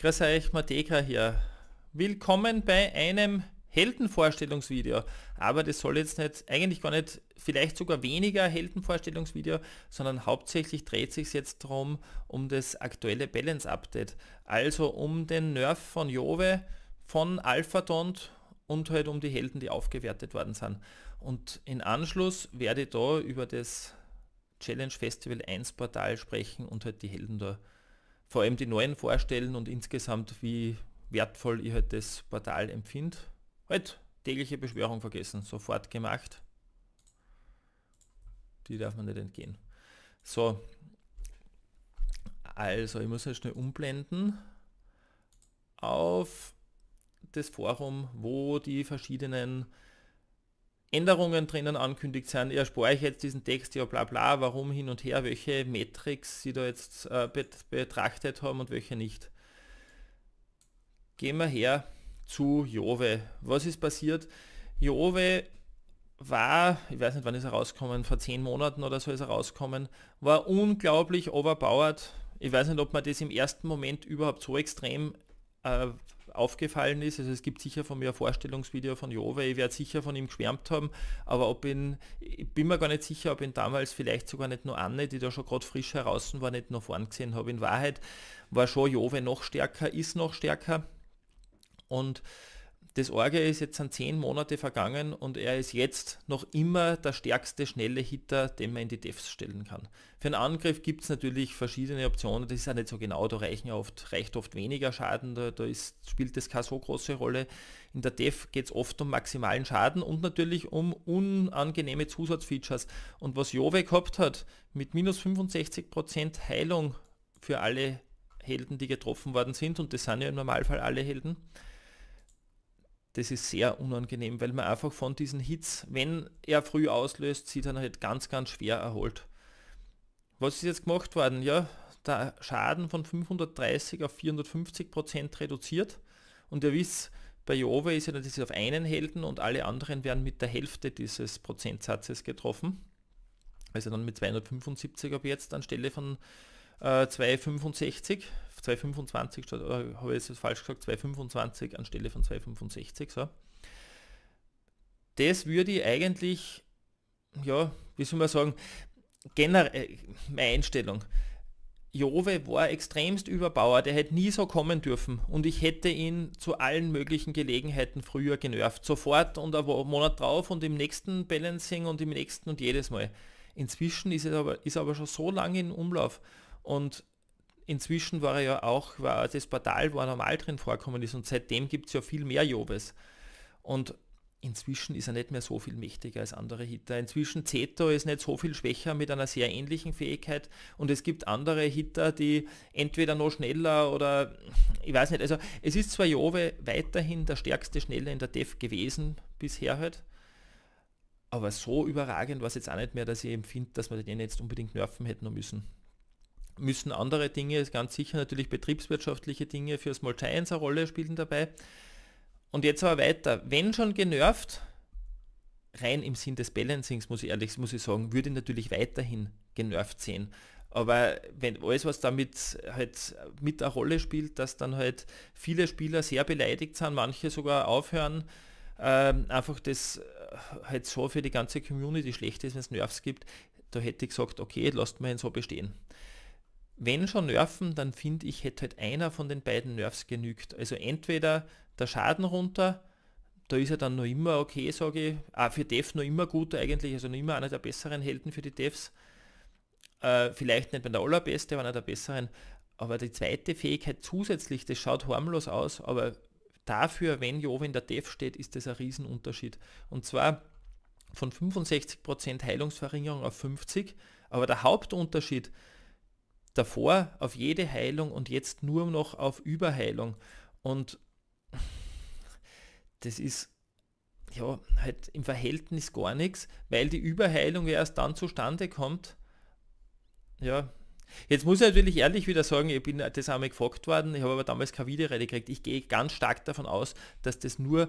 Grüß euch, Mateka hier. Willkommen bei einem Heldenvorstellungsvideo. Aber das soll jetzt nicht, eigentlich gar nicht, vielleicht sogar weniger Heldenvorstellungsvideo, sondern hauptsächlich dreht sich jetzt darum, um das aktuelle Balance-Update. Also um den Nerf von Jove, von Alphadont und halt um die Helden, die aufgewertet worden sind. Und in Anschluss werde ich da über das Challenge Festival 1 Portal sprechen und halt die Helden da vor allem die neuen vorstellen und insgesamt, wie wertvoll ich halt das Portal empfinde. Halt, tägliche Beschwörung vergessen, sofort gemacht. Die darf man nicht entgehen. So, also ich muss jetzt halt schnell umblenden auf das Forum, wo die verschiedenen Änderungen drinnen ankündigt sind, erspare ich jetzt diesen Text, ja bla bla, warum hin und her, welche Metrics sie da jetzt äh, betrachtet haben und welche nicht. Gehen wir her zu Jove. Was ist passiert? Jove war, ich weiß nicht wann ist er rausgekommen, vor zehn Monaten oder so ist er rausgekommen, war unglaublich overpowered. Ich weiß nicht, ob man das im ersten Moment überhaupt so extrem äh, aufgefallen ist. Also es gibt sicher von mir ein Vorstellungsvideo von Jove, ich werde sicher von ihm geschwärmt haben, aber ob ihn, ich bin mir gar nicht sicher, ob ihn damals vielleicht sogar nicht nur Anne, die da schon gerade frisch heraus war, nicht noch vorn gesehen habe. In Wahrheit war schon Jove noch stärker, ist noch stärker und das Orge ist jetzt an zehn Monate vergangen und er ist jetzt noch immer der stärkste schnelle Hitter, den man in die Devs stellen kann. Für einen Angriff gibt es natürlich verschiedene Optionen, das ist ja nicht so genau, da reichen oft, reicht oft weniger Schaden, da, da ist, spielt das keine so große Rolle. In der Dev geht es oft um maximalen Schaden und natürlich um unangenehme Zusatzfeatures. Und was Jove gehabt hat, mit minus 65% Heilung für alle Helden, die getroffen worden sind, und das sind ja im Normalfall alle Helden, das ist sehr unangenehm, weil man einfach von diesen Hits, wenn er früh auslöst, sieht dann halt ganz, ganz schwer erholt. Was ist jetzt gemacht worden? Ja, der Schaden von 530 auf 450 Prozent reduziert. Und ihr wisst, bei Jove ist ja natürlich auf einen Helden und alle anderen werden mit der Hälfte dieses Prozentsatzes getroffen. Also dann mit 275 ab jetzt anstelle von äh, 265 225, äh, habe ich jetzt falsch gesagt, 225 anstelle von 265. So. Das würde ich eigentlich, ja, wie soll man sagen, generell, äh, meine Einstellung. Jove war extremst überbauer, der hätte nie so kommen dürfen und ich hätte ihn zu allen möglichen Gelegenheiten früher genervt. Sofort und einen Monat drauf und im nächsten Balancing und im nächsten und jedes Mal. Inzwischen ist er aber, ist aber schon so lange in Umlauf und Inzwischen war er ja auch, war das Portal, wo er normal drin vorkommen ist und seitdem gibt es ja viel mehr Jobes. Und inzwischen ist er nicht mehr so viel mächtiger als andere Hitter. Inzwischen Zeto ist nicht so viel schwächer mit einer sehr ähnlichen Fähigkeit und es gibt andere Hitter, die entweder noch schneller oder ich weiß nicht, also es ist zwar Jove weiterhin der stärkste Schnelle in der Def gewesen bisher halt, aber so überragend war es jetzt auch nicht mehr, dass ich empfinde, dass man den jetzt unbedingt nerven hätten müssen müssen andere Dinge, ganz sicher natürlich betriebswirtschaftliche Dinge für Small Giants eine Rolle spielen dabei. Und jetzt aber weiter. Wenn schon genervt, rein im Sinn des Balancings, muss ich ehrlich muss ich sagen, würde ich natürlich weiterhin genervt sehen. Aber wenn alles, was damit halt mit eine Rolle spielt, dass dann halt viele Spieler sehr beleidigt sind, manche sogar aufhören, ähm, einfach das äh, halt so für die ganze Community schlecht ist, wenn es Nerves gibt, da hätte ich gesagt, okay, lasst mal ihn so bestehen wenn schon nerven, dann finde ich, hätte halt einer von den beiden Nerfs genügt. Also entweder der Schaden runter, da ist er dann noch immer okay, sage ich. Ah, für Dev noch immer gut eigentlich, also noch immer einer der besseren Helden für die Devs. Äh, vielleicht nicht mehr der allerbeste, aber einer der besseren. Aber die zweite Fähigkeit zusätzlich, das schaut harmlos aus, aber dafür, wenn Jovin der Dev steht, ist das ein Riesenunterschied. Und zwar von 65% Heilungsverringerung auf 50, aber der Hauptunterschied, davor auf jede Heilung und jetzt nur noch auf Überheilung. Und das ist ja halt im Verhältnis gar nichts, weil die Überheilung ja erst dann zustande kommt. Ja, Jetzt muss ich natürlich ehrlich wieder sagen, ich bin das einmal gefragt worden, ich habe aber damals keine Videoreihe gekriegt. Ich gehe ganz stark davon aus, dass das nur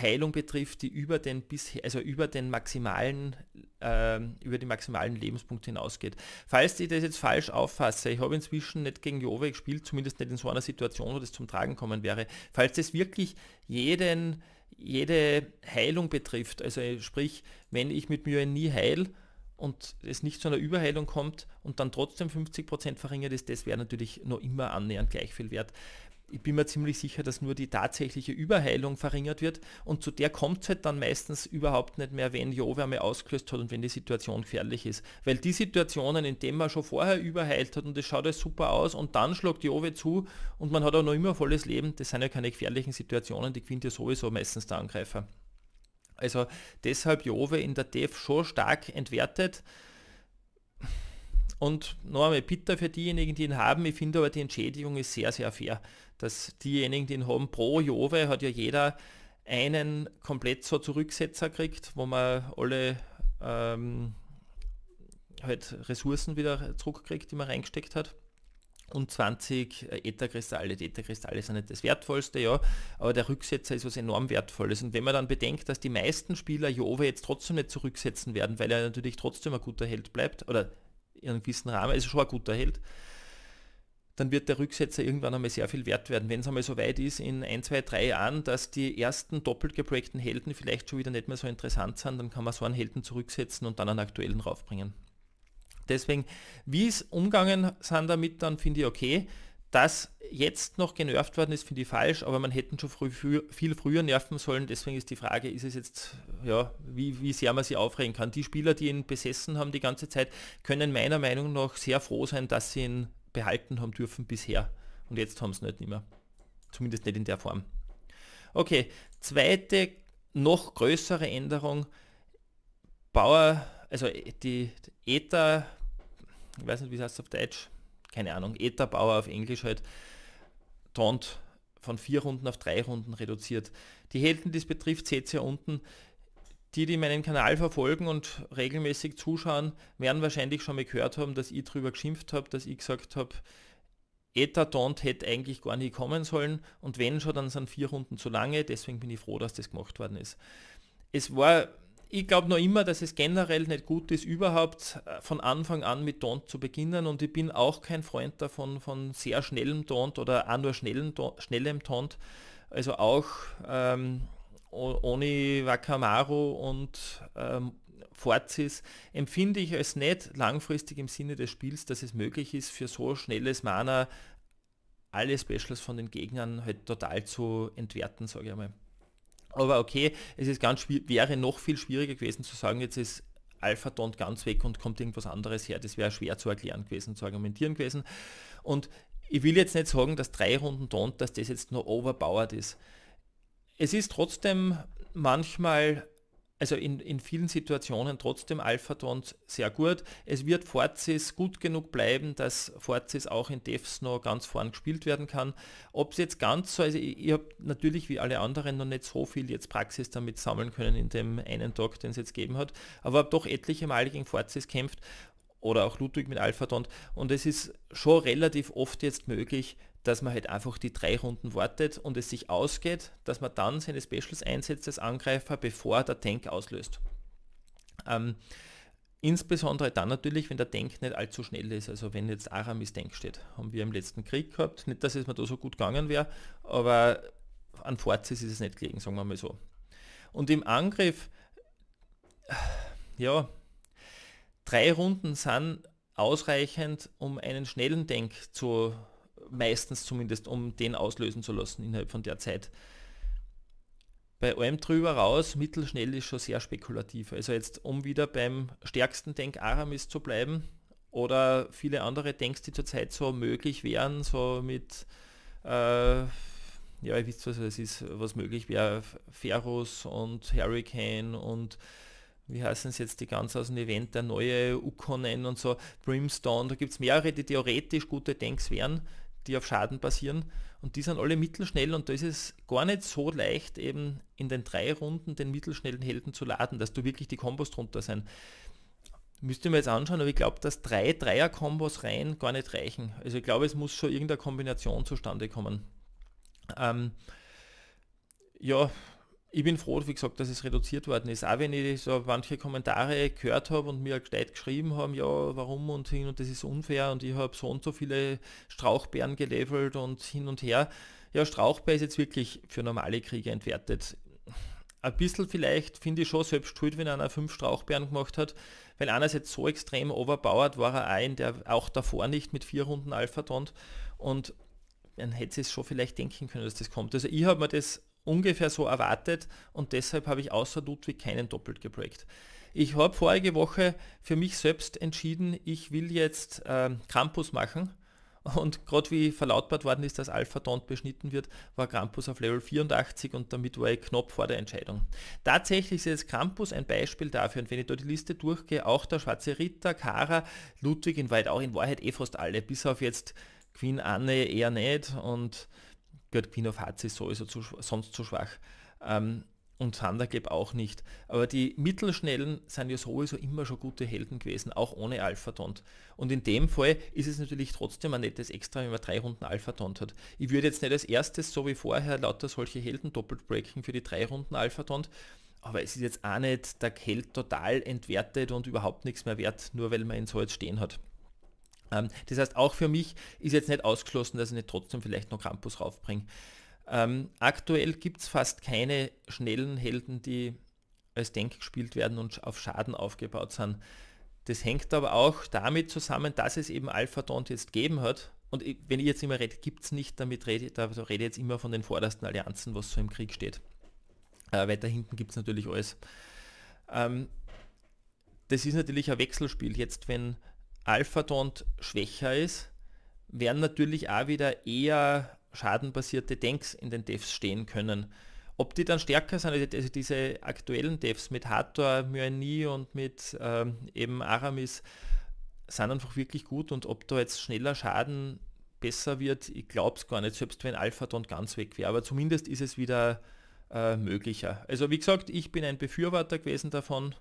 Heilung betrifft, die über den bisher, also über den maximalen, äh, über den maximalen Lebenspunkt hinausgeht. Falls ich das jetzt falsch auffasse, ich habe inzwischen nicht gegen Jove gespielt, zumindest nicht in so einer Situation, wo das zum Tragen kommen wäre. Falls das wirklich jeden, jede Heilung betrifft, also sprich, wenn ich mit Mühe nie heil und es nicht zu einer Überheilung kommt und dann trotzdem 50% Prozent verringert ist, das wäre natürlich noch immer annähernd gleich viel wert ich bin mir ziemlich sicher, dass nur die tatsächliche Überheilung verringert wird und zu der kommt es halt dann meistens überhaupt nicht mehr, wenn die Ohrwärme ausgelöst hat und wenn die Situation gefährlich ist. Weil die Situationen, in denen man schon vorher überheilt hat und es schaut alles super aus und dann schlägt die Owe zu und man hat auch noch immer volles Leben, das sind ja keine gefährlichen Situationen, die gewinnt ja sowieso meistens der Angreifer. Also deshalb Jove in der DEF schon stark entwertet. Und noch einmal bitter für diejenigen, die ihn haben. Ich finde aber, die Entschädigung ist sehr, sehr fair dass diejenigen, die ihn haben, pro Jove hat ja jeder einen komplett so Zurücksetzer kriegt, wo man alle ähm, halt Ressourcen wieder zurückkriegt, die man reingesteckt hat. Und 20 Ether-Kristalle. Äh, die Ether-Kristalle sind nicht das Wertvollste, ja, aber der Rücksetzer ist was enorm Wertvolles. Und wenn man dann bedenkt, dass die meisten Spieler Jove jetzt trotzdem nicht zurücksetzen werden, weil er natürlich trotzdem ein guter Held bleibt, oder in einem gewissen Rahmen ist also er schon ein guter Held, dann wird der Rücksetzer irgendwann einmal sehr viel wert werden. Wenn es einmal so weit ist in ein, zwei, drei Jahren, dass die ersten doppelt geprägten Helden vielleicht schon wieder nicht mehr so interessant sind, dann kann man so einen Helden zurücksetzen und dann einen aktuellen raufbringen. Deswegen, wie es umgangen sind damit, dann finde ich okay. Dass jetzt noch genervt worden ist, finde ich falsch, aber man hätte schon früh, viel früher nerven sollen. Deswegen ist die Frage, ist es jetzt, ja, wie, wie sehr man sie aufregen kann. Die Spieler, die ihn besessen haben die ganze Zeit, können meiner Meinung nach sehr froh sein, dass sie ihn behalten haben dürfen bisher. Und jetzt haben sie nicht mehr. Zumindest nicht in der Form. Okay, zweite, noch größere Änderung. Bauer, also äh, die, die Ether, ich weiß nicht, wie es heißt auf Deutsch, keine Ahnung, Ether-Bauer auf Englisch halt, Tont von vier Runden auf drei Runden reduziert. Die Helden, die es betrifft, seht ihr unten, die, die meinen Kanal verfolgen und regelmäßig zuschauen, werden wahrscheinlich schon mal gehört haben, dass ich darüber geschimpft habe, dass ich gesagt habe, Ethertont hätte eigentlich gar nicht kommen sollen und wenn schon, dann sind vier Runden zu lange, deswegen bin ich froh, dass das gemacht worden ist. Es war, ich glaube noch immer, dass es generell nicht gut ist, überhaupt äh, von Anfang an mit Tont zu beginnen und ich bin auch kein Freund davon, von sehr schnellem Tont oder auch nur schnellem, schnellem Also auch ähm, ohne Wakamaru und ähm, Forzis empfinde ich es nicht langfristig im Sinne des Spiels, dass es möglich ist, für so schnelles Mana alle Specials von den Gegnern halt total zu entwerten, sage ich einmal. Aber okay, es ist ganz wäre noch viel schwieriger gewesen zu sagen, jetzt ist Alpha Don't ganz weg und kommt irgendwas anderes her. Das wäre schwer zu erklären gewesen, zu argumentieren gewesen. Und ich will jetzt nicht sagen, dass drei Runden Don't, dass das jetzt nur overpowered ist es ist trotzdem manchmal, also in, in vielen Situationen trotzdem Alphatrons sehr gut. Es wird Forcis gut genug bleiben, dass Forcis auch in Devs noch ganz vorn gespielt werden kann. Ob es jetzt ganz so, also ich, ich habe natürlich wie alle anderen noch nicht so viel jetzt Praxis damit sammeln können in dem einen Tag, den es jetzt gegeben hat, aber habe doch etliche Male gegen Forcis kämpft oder auch Ludwig mit Alphadont. Und es ist schon relativ oft jetzt möglich, dass man halt einfach die drei Runden wartet und es sich ausgeht, dass man dann seine Specials einsetzt als Angreifer, bevor der Tank auslöst. Ähm, insbesondere dann natürlich, wenn der Tank nicht allzu schnell ist, also wenn jetzt Aramis Tank steht, haben wir im letzten Krieg gehabt, nicht, dass es mir da so gut gegangen wäre, aber an Fortis ist es nicht gelegen, sagen wir mal so. Und im Angriff, ja, drei Runden sind ausreichend, um einen schnellen Tank zu meistens zumindest, um den auslösen zu lassen innerhalb von der Zeit. Bei allem drüber raus, mittelschnell ist schon sehr spekulativ. Also jetzt, um wieder beim stärksten Denk Aramis zu bleiben oder viele andere Denks, die zurzeit so möglich wären, so mit, äh, ja, ich wisst, was es ist, was möglich wäre, Ferus und Hurricane und wie heißen es jetzt die ganz aus dem Event, der neue Ukonen und so, Brimstone, da gibt es mehrere, die theoretisch gute Tanks wären, die auf Schaden basieren. Und die sind alle mittelschnell und da ist es gar nicht so leicht, eben in den drei Runden den mittelschnellen Helden zu laden, dass du wirklich die Kombos drunter sein. Müsste man jetzt anschauen, aber ich glaube, dass drei Dreier-Kombos rein gar nicht reichen. Also ich glaube, es muss schon irgendeine Kombination zustande kommen. Ähm, ja, ich bin froh, wie gesagt, dass es reduziert worden ist. Auch wenn ich so manche Kommentare gehört habe und mir halt gleich geschrieben haben, ja, warum und hin und das ist unfair und ich habe so und so viele Strauchbären gelevelt und hin und her. Ja, Strauchbär ist jetzt wirklich für normale Kriege entwertet. Ein bisschen vielleicht finde ich schon selbst schuld, wenn einer fünf Strauchbären gemacht hat, weil einerseits so extrem overpowered war er ein, der auch davor nicht mit vier Runden Alpha tont und dann hätte es schon vielleicht denken können, dass das kommt. Also ich habe mir das ungefähr so erwartet und deshalb habe ich außer Ludwig keinen doppelt geprägt. Ich habe vorige Woche für mich selbst entschieden, ich will jetzt äh, Krampus machen. Und gerade wie verlautbart worden ist, dass Alpha Taunt beschnitten wird, war Krampus auf Level 84 und damit war ich knapp vor der Entscheidung. Tatsächlich ist jetzt Krampus ein Beispiel dafür und wenn ich da die Liste durchgehe, auch der Schwarze Ritter, Kara, Ludwig in Wahrheit auch in Wahrheit eh fast alle, bis auf jetzt Queen Anne eher nicht und Gerd Quinoff hat sie sowieso zu, sonst zu schwach. Ähm, und Thundergap auch nicht. Aber die Mittelschnellen sind ja sowieso immer schon gute Helden gewesen, auch ohne Alphatont. Und in dem Fall ist es natürlich trotzdem ein nettes Extra, wenn man drei Runden Alphatont hat. Ich würde jetzt nicht als erstes, so wie vorher, lauter solche Helden doppelt breaken für die drei Runden Alphatont, aber es ist jetzt auch nicht der Held total entwertet und überhaupt nichts mehr wert, nur weil man ihn so jetzt stehen hat. Ähm, das heißt, auch für mich ist jetzt nicht ausgeschlossen, dass ich nicht trotzdem vielleicht noch Campus raufbringe. Ähm, aktuell gibt es fast keine schnellen Helden, die als Denk gespielt werden und auf Schaden aufgebaut sind. Das hängt aber auch damit zusammen, dass es eben Alpha-Tont jetzt geben hat. Und wenn ich jetzt immer rede, gibt es nicht, damit rede, da rede ich jetzt immer von den vordersten Allianzen, was so im Krieg steht. Äh, weiter hinten gibt es natürlich alles. Ähm, das ist natürlich ein Wechselspiel. Jetzt, wenn Alpha-Tont schwächer ist, werden natürlich auch wieder eher schadenbasierte Tanks in den Devs stehen können. Ob die dann stärker sind, also diese aktuellen Devs mit Hathor, Myrni und mit ähm, eben Aramis, sind einfach wirklich gut und ob da jetzt schneller Schaden besser wird, ich glaube es gar nicht, selbst wenn Alpha Alphaton ganz weg wäre, aber zumindest ist es wieder äh, möglicher. Also wie gesagt, ich bin ein Befürworter gewesen davon,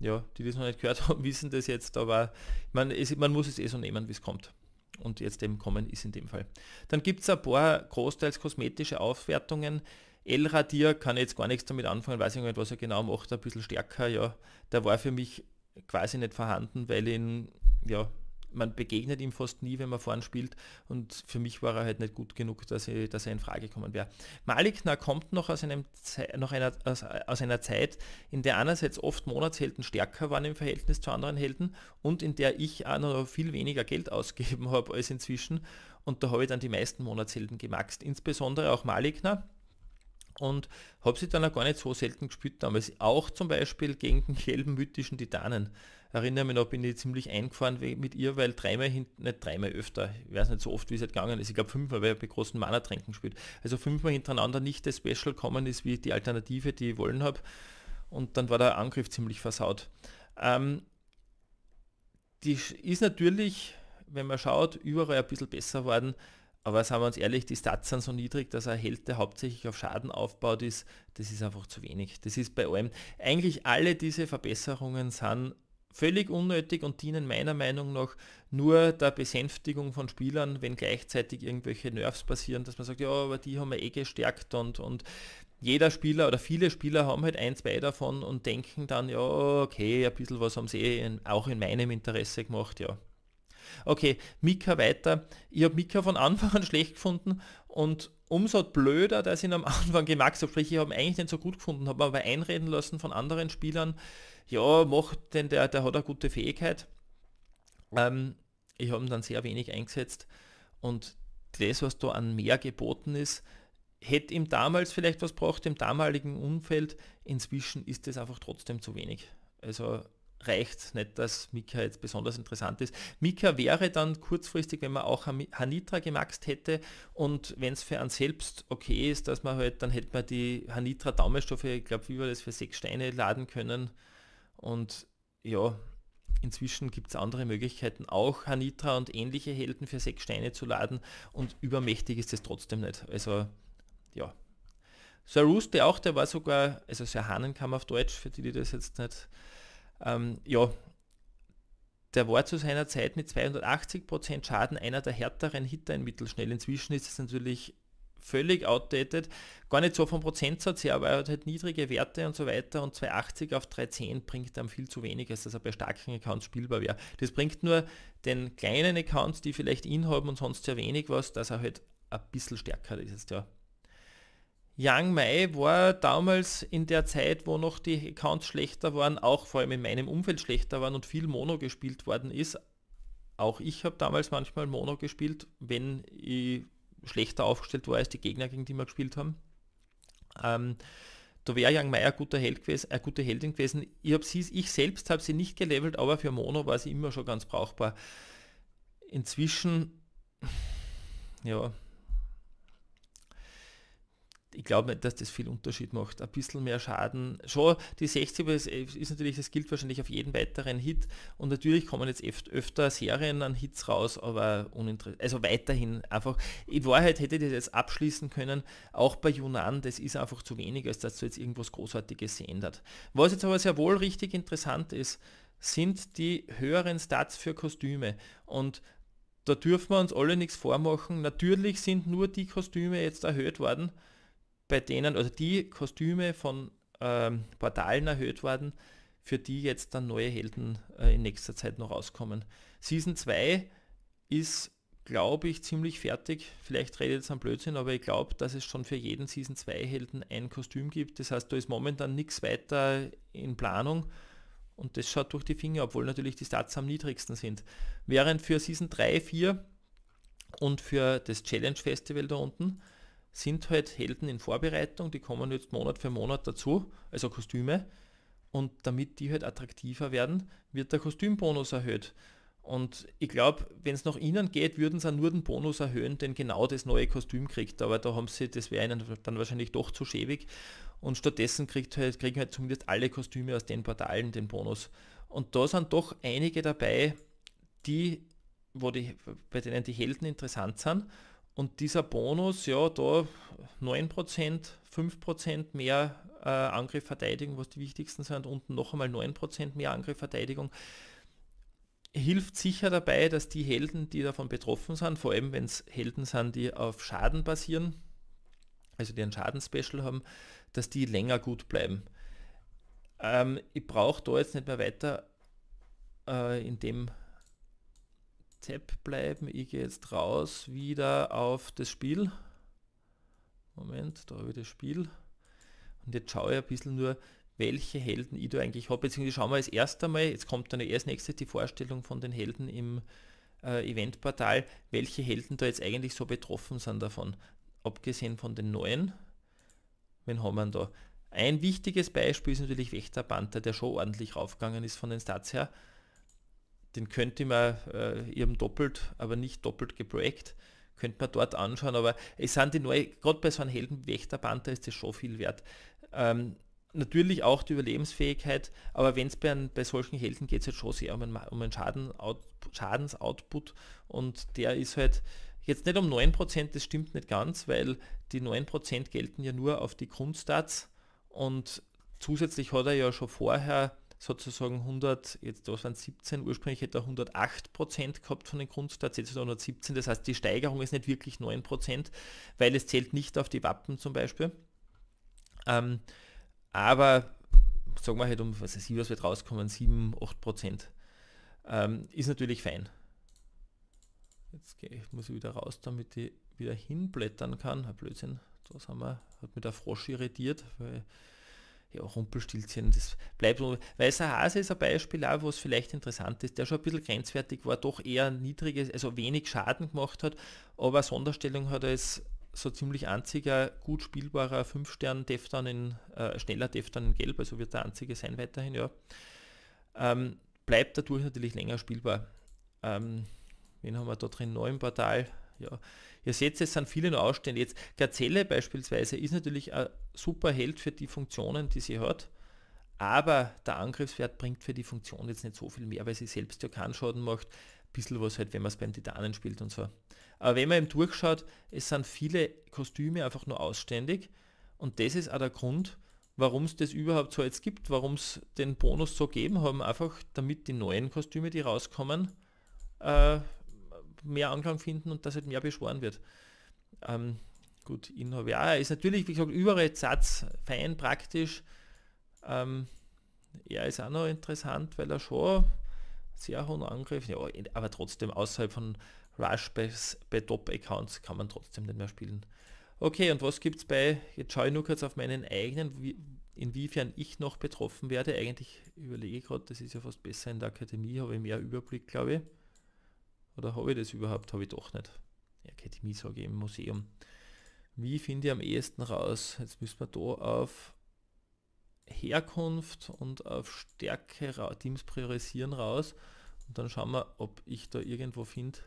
ja, die das noch nicht gehört haben, wissen das jetzt, aber man, es, man muss es eh so nehmen, wie es kommt. Und jetzt eben kommen ist in dem Fall. Dann gibt es ein paar großteils kosmetische Aufwertungen. L-Radier kann ich jetzt gar nichts damit anfangen, weiß ich nicht, was er genau macht, ein bisschen stärker, ja. Der war für mich quasi nicht vorhanden, weil ihn, ja, man begegnet ihm fast nie, wenn man vorn spielt und für mich war er halt nicht gut genug, dass, ich, dass er in Frage kommen wäre. Malikna kommt noch, aus, einem noch einer, aus, aus einer Zeit, in der einerseits oft Monatshelden stärker waren im Verhältnis zu anderen Helden und in der ich auch noch viel weniger Geld ausgegeben habe als inzwischen und da habe ich dann die meisten Monatshelden gemaxt, insbesondere auch Malikna und habe sie dann auch gar nicht so selten gespielt damals, auch zum Beispiel gegen den gelben mythischen Titanen erinnere mich noch, bin ich ziemlich eingefahren mit ihr, weil dreimal hinten, nicht dreimal öfter, ich weiß nicht so oft, wie es halt gegangen ist, ich glaube fünfmal, weil er bei großen Mana-Tränken spielt. Also fünfmal hintereinander nicht das Special kommen ist, wie die Alternative, die ich wollen habe. Und dann war der Angriff ziemlich versaut. Ähm, die ist natürlich, wenn man schaut, überall ein bisschen besser worden. Aber sagen wir uns ehrlich, die Stats sind so niedrig, dass er Held, der hauptsächlich auf Schaden aufbaut ist, das ist einfach zu wenig. Das ist bei allem. Eigentlich alle diese Verbesserungen sind Völlig unnötig und dienen meiner Meinung nach nur der Besänftigung von Spielern, wenn gleichzeitig irgendwelche Nerves passieren, dass man sagt, ja, aber die haben wir eh gestärkt und, und jeder Spieler oder viele Spieler haben halt ein, zwei davon und denken dann, ja, okay, ein bisschen was haben sie eh in, auch in meinem Interesse gemacht, ja. Okay, Mika weiter. Ich habe Mika von Anfang an schlecht gefunden und umso blöder, dass ich ihn am Anfang gemacht habe. Sprich, ich habe ihn eigentlich nicht so gut gefunden, habe aber einreden lassen von anderen Spielern, ja, macht denn der, der hat eine gute Fähigkeit. Ähm, ich habe ihn dann sehr wenig eingesetzt und das, was da an mehr geboten ist, hätte ihm damals vielleicht was braucht, im damaligen Umfeld, inzwischen ist das einfach trotzdem zu wenig. Also reicht nicht, dass Mika jetzt besonders interessant ist. Mika wäre dann kurzfristig, wenn man auch Hanitra gemaxt hätte und wenn es für einen selbst okay ist, dass man halt, dann hätte man die Hanitra Daumenstoffe, ich glaube, wie wir das für sechs Steine laden können, und ja, inzwischen gibt es andere Möglichkeiten, auch Hanitra und ähnliche Helden für sechs Steine zu laden und übermächtig ist es trotzdem nicht. Also ja. Sir Roos, auch, der war sogar, also Sir kam auf Deutsch, für die, die das jetzt nicht, ähm, ja, der war zu seiner Zeit mit 280% Schaden einer der härteren Hitter in Mittelschnell. Inzwischen ist es natürlich völlig outdated, gar nicht so vom Prozentsatz her, aber er hat halt niedrige Werte und so weiter und 280 auf 310 bringt dann viel zu wenig, als dass er bei starken Accounts spielbar wäre. Das bringt nur den kleinen Accounts, die vielleicht ihn haben und sonst sehr wenig was, dass er halt ein bisschen stärker ist jetzt ja. Yang Mai war damals in der Zeit, wo noch die Accounts schlechter waren, auch vor allem in meinem Umfeld schlechter waren und viel Mono gespielt worden ist. Auch ich habe damals manchmal Mono gespielt, wenn ich schlechter aufgestellt war als die Gegner, gegen die wir gespielt haben. Ähm, da wäre Young Meyer guter Held gewesen, eine gute Heldin gewesen. Ich, hab sie, ich selbst habe sie nicht gelevelt, aber für Mono war sie immer schon ganz brauchbar. Inzwischen, ja, ich glaube nicht, dass das viel Unterschied macht. Ein bisschen mehr Schaden. Schon die 60 ist, ist natürlich, das gilt wahrscheinlich auf jeden weiteren Hit. Und natürlich kommen jetzt öfter Serien an Hits raus, aber uninteressant. Also weiterhin einfach. In Wahrheit hätte ich das jetzt abschließen können, auch bei Yunnan, das ist einfach zu wenig, als dass du jetzt irgendwas Großartiges sehen ändert. Was jetzt aber sehr wohl richtig interessant ist, sind die höheren Stats für Kostüme. Und da dürfen wir uns alle nichts vormachen. Natürlich sind nur die Kostüme jetzt erhöht worden bei denen, also die Kostüme von ähm, Portalen erhöht worden, für die jetzt dann neue Helden äh, in nächster Zeit noch rauskommen. Season 2 ist, glaube ich, ziemlich fertig. Vielleicht redet es am Blödsinn, aber ich glaube, dass es schon für jeden Season 2 Helden ein Kostüm gibt. Das heißt, da ist momentan nichts weiter in Planung. Und das schaut durch die Finger, obwohl natürlich die Stats am niedrigsten sind. Während für Season 3, 4 und für das Challenge Festival da unten sind halt Helden in Vorbereitung, die kommen jetzt Monat für Monat dazu, also Kostüme. Und damit die halt attraktiver werden, wird der Kostümbonus erhöht. Und ich glaube, wenn es nach ihnen geht, würden sie nur den Bonus erhöhen, denn genau das neue Kostüm kriegt. Aber da haben sie, halt, das wäre ihnen dann wahrscheinlich doch zu schäbig. Und stattdessen kriegt halt, kriegen halt zumindest alle Kostüme aus den Portalen den Bonus. Und da sind doch einige dabei, die, wo die, bei denen die Helden interessant sind und dieser Bonus, ja, da 9%, 5% mehr äh, Angriff, Verteidigung, was die wichtigsten sind, unten noch einmal 9% mehr Angriff, Verteidigung, hilft sicher dabei, dass die Helden, die davon betroffen sind, vor allem wenn es Helden sind, die auf Schaden basieren, also die ein Schadenspecial haben, dass die länger gut bleiben. Ähm, ich brauche da jetzt nicht mehr weiter äh, in dem Tab bleiben. Ich gehe jetzt raus wieder auf das Spiel. Moment, da habe ich das Spiel. Und jetzt schaue ich ein bisschen nur, welche Helden ich da eigentlich habe. Beziehungsweise schauen wir als erstes Mal, jetzt kommt dann erst nächste die Vorstellung von den Helden im äh, Eventportal, welche Helden da jetzt eigentlich so betroffen sind davon. Abgesehen von den neuen. Wen haben wir da? Ein wichtiges Beispiel ist natürlich Wächter Panther, der schon ordentlich raufgegangen ist von den Stats her den könnte man äh, eben doppelt, aber nicht doppelt gebrackt, könnte man dort anschauen, aber es sind die neue, gerade bei so einem Helden wie Wächterband, ist das schon viel wert. Ähm, natürlich auch die Überlebensfähigkeit, aber wenn es bei, bei, solchen Helden geht es halt schon sehr um einen, um einen Schaden, Out, Schadensoutput und der ist halt jetzt nicht um 9%, das stimmt nicht ganz, weil die 9% gelten ja nur auf die Grundstats und zusätzlich hat er ja schon vorher sozusagen 100, jetzt das waren 17, ursprünglich hätte er 108 Prozent gehabt von den Grundsatz, jetzt ist er 117, das heißt die Steigerung ist nicht wirklich 9 Prozent, weil es zählt nicht auf die Wappen zum Beispiel. Ähm, aber sagen wir halt um, was ist hier, was wird rauskommen, 7, 8 Prozent. Ähm, ist natürlich fein. Jetzt gehe ich, muss ich wieder raus, damit ich wieder hinblättern kann. Blödsinn, da haben wir, hat mir der Frosch irritiert, weil ja, Rumpelstilzchen, das bleibt, weißer Hase ist ein Beispiel auch, was vielleicht interessant ist, der schon ein bisschen grenzwertig war, doch eher niedriges, also wenig Schaden gemacht hat, aber Sonderstellung hat er als so ziemlich einziger gut spielbarer 5-Stern-Deftan in, äh, schneller Deftan in Gelb, also wird der einzige sein weiterhin, ja. Ähm, bleibt dadurch natürlich länger spielbar. Ähm, wen haben wir da drin? Neu im Portal? Ja. Ihr seht, es sind viele noch ausstehend. Jetzt Gazelle beispielsweise ist natürlich ein super Held für die Funktionen, die sie hat, aber der Angriffswert bringt für die Funktion jetzt nicht so viel mehr, weil sie selbst ja keinen Schaden macht. Ein bisschen was halt, wenn man es beim Titanen spielt und so. Aber wenn man eben durchschaut, es sind viele Kostüme einfach nur ausständig und das ist auch der Grund, warum es das überhaupt so jetzt gibt, warum es den Bonus so geben haben, einfach damit die neuen Kostüme, die rauskommen, äh, mehr Anklang finden und dass halt mehr beschworen wird. Ähm, gut, Inhobe ja, ist natürlich, wie gesagt, überall Satz, fein praktisch. Ähm, er ist auch noch interessant, weil er schon sehr hohen Angriff, ja, aber trotzdem außerhalb von Rush bei, bei Top-Accounts kann man trotzdem nicht mehr spielen. Okay, und was gibt es bei, jetzt schaue ich nur kurz auf meinen eigenen, wie, inwiefern ich noch betroffen werde. Eigentlich überlege ich gerade, das ist ja fast besser in der Akademie, habe ich mehr Überblick, glaube ich. Oder habe ich das überhaupt? Habe ich doch nicht. Akademie sage ich im Museum. Wie finde ich am ehesten raus? Jetzt müssen wir da auf Herkunft und auf Stärke Teams priorisieren raus. Und dann schauen wir, ob ich da irgendwo finde,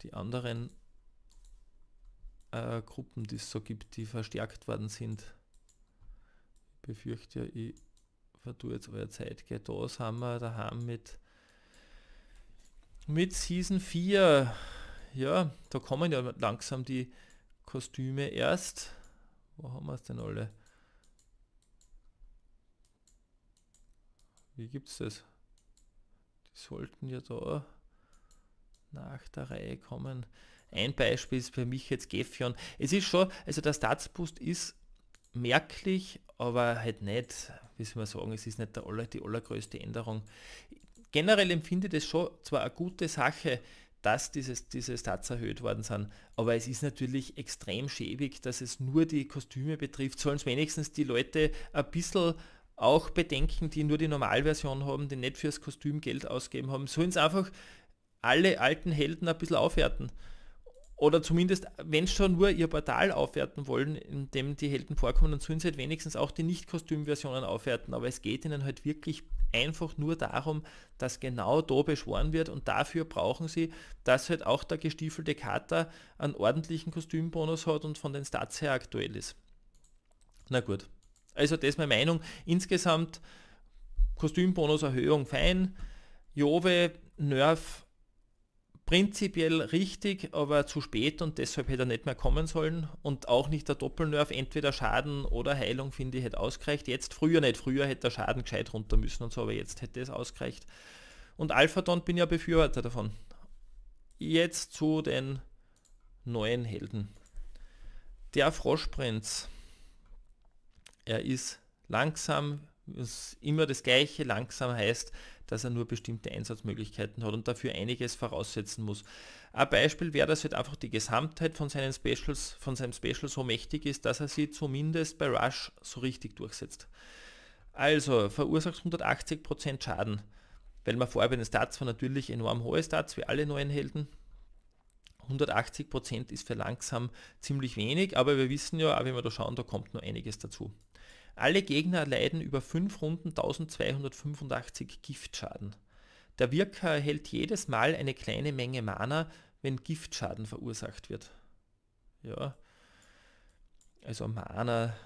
die anderen äh, Gruppen, die es so gibt, die verstärkt worden sind. Ich befürchte ja, ich vertue jetzt eure Zeit. Geht. Da haben wir daheim mit mit Season 4. Ja, da kommen ja langsam die Kostüme erst. Wo haben wir es denn alle? Wie gibt's das? Die sollten ja da nach der Reihe kommen. Ein Beispiel ist für mich jetzt Geffion. Es ist schon, also der Statsboost ist merklich, aber halt nicht, wie soll man sagen, es ist nicht der aller, die allergrößte Änderung generell empfinde das schon zwar eine gute Sache, dass dieses, diese Stats erhöht worden sind. Aber es ist natürlich extrem schäbig, dass es nur die Kostüme betrifft. Sollen es wenigstens die Leute ein bisschen auch bedenken, die nur die Normalversion haben, die nicht fürs Kostüm Geld ausgeben haben. Sollen es einfach alle alten Helden ein bisschen aufwerten. Oder zumindest, wenn schon nur ihr Portal aufwerten wollen, in dem die Helden vorkommen, dann sollen sie halt wenigstens auch die Nicht-Kostüm-Versionen aufwerten. Aber es geht ihnen halt wirklich einfach nur darum, dass genau da beschworen wird und dafür brauchen sie, dass halt auch der gestiefelte Kater einen ordentlichen Kostümbonus hat und von den Stats her aktuell ist. Na gut. Also das ist meine Meinung. Insgesamt Kostümbonuserhöhung fein. Jove, Nerf prinzipiell richtig, aber zu spät und deshalb hätte er nicht mehr kommen sollen und auch nicht der Doppelnerv, entweder Schaden oder Heilung, finde ich, hätte ausgereicht. Jetzt früher nicht, früher hätte der Schaden gescheit runter müssen und so, aber jetzt hätte es ausgereicht. Und Alphadon bin ja Befürworter davon. Jetzt zu den neuen Helden. Der Froschprinz. Er ist langsam, ist immer das gleiche, langsam heißt, dass er nur bestimmte Einsatzmöglichkeiten hat und dafür einiges voraussetzen muss. Ein Beispiel wäre, dass halt einfach die Gesamtheit von seinen Specials, von seinem Special so mächtig ist, dass er sie zumindest bei Rush so richtig durchsetzt. Also, verursacht 180% Schaden, weil man vorher bei den Stats war natürlich enorm hohe Stats, wie alle neuen Helden, 180% ist für langsam ziemlich wenig, aber wir wissen ja, auch wenn wir da schauen, da kommt noch einiges dazu. Alle Gegner erleiden über 5 Runden 1285 Giftschaden. Der Wirker erhält jedes Mal eine kleine Menge Mana, wenn Giftschaden verursacht wird. Ja. Also Mana.